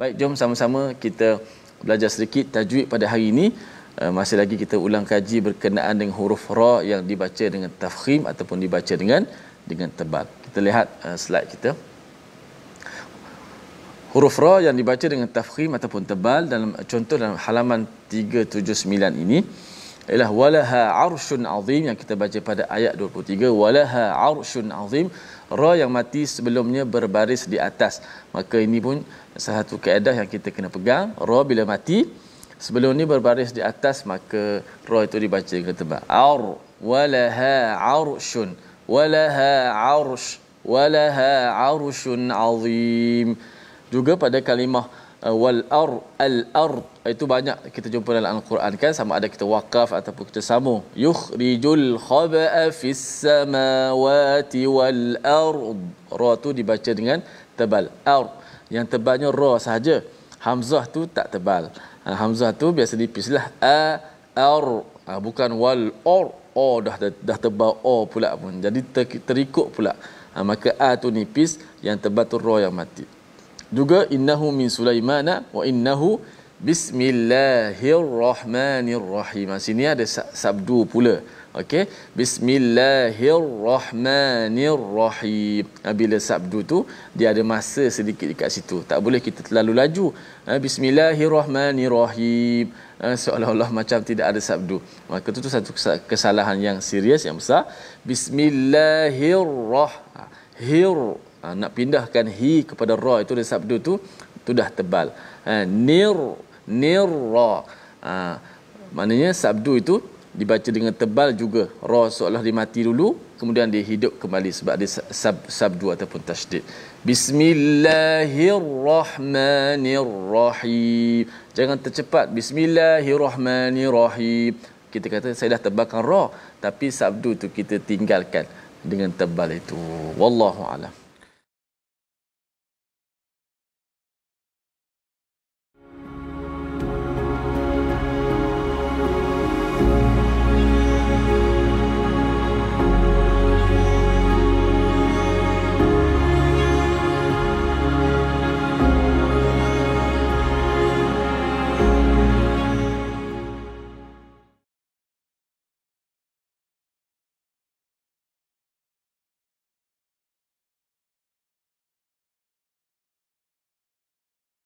Baik, jom sama-sama kita belajar sedikit tajwid pada hari ini. Uh, masih lagi kita ulang kaji berkenaan dengan huruf ra yang dibaca dengan tafkhim ataupun dibaca dengan dengan tebal. Kita lihat uh, slide kita. Huruf ra yang dibaca dengan tafkhim ataupun tebal dalam contoh dalam halaman 379 ini ialah walaha arshun azim yang kita baca pada ayat 23 walaha arshun azim ra yang mati sebelumnya berbaris di atas maka ini pun satu kaedah yang kita kena pegang ra bila mati sebelum ni berbaris di atas maka ra itu dibaca dengan tebal ar walaha arshun walaha arsh walaha arshun azim juga pada kalimah Eh, wal ar al ar eh, itu banyak kita jumpa dalam al-Quran kan sama ada kita wakaf ataupun kita sambung yukhrijul khaba'a fis samawati wal ar ra tu dibaca dengan tebal ar yang tebalnya ra saja hamzah tu tak tebal eh, hamzah tu biasa dipislah a ar bukan wal ar o dah dah tebal o pula pun jadi ter, terikut pula maka a tu nipis yang tebal tu ra yang mati juga innahu min sulaimana wa innahu bismillahirrahmanirrahim ah, sini ada sabdu pula okey bismillahirrahmanirrahim ah, bila sabdu tu dia ada masa sedikit dekat situ tak boleh kita terlalu laju ah, bismillahirrahmanirrahim seolah-olah macam tidak ada sabdu maka itu tu satu kesalahan yang serius yang besar bismillahirrahmanirrahim uh, nak pindahkan hi kepada ra itu dari sabdu tu sudah tebal uh, nir nir ra uh, maknanya sabdu itu dibaca dengan tebal juga ra seolah dimati dulu kemudian dihidup kembali sebab ada sab, sabdu ataupun tasydid bismillahirrahmanirrahim jangan tercepat bismillahirrahmanirrahim kita kata saya dah tebalkan ra tapi sabdu tu kita tinggalkan dengan tebal itu wallahu alam